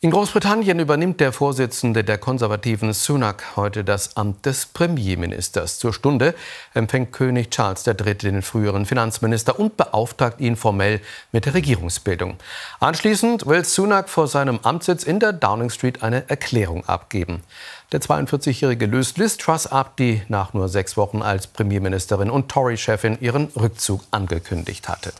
In Großbritannien übernimmt der Vorsitzende der konservativen Sunak heute das Amt des Premierministers. Zur Stunde empfängt König Charles III. den früheren Finanzminister und beauftragt ihn formell mit der Regierungsbildung. Anschließend will Sunak vor seinem Amtssitz in der Downing Street eine Erklärung abgeben. Der 42-Jährige löst Liz Truss ab, die nach nur sechs Wochen als Premierministerin und Tory-Chefin ihren Rückzug angekündigt hatte.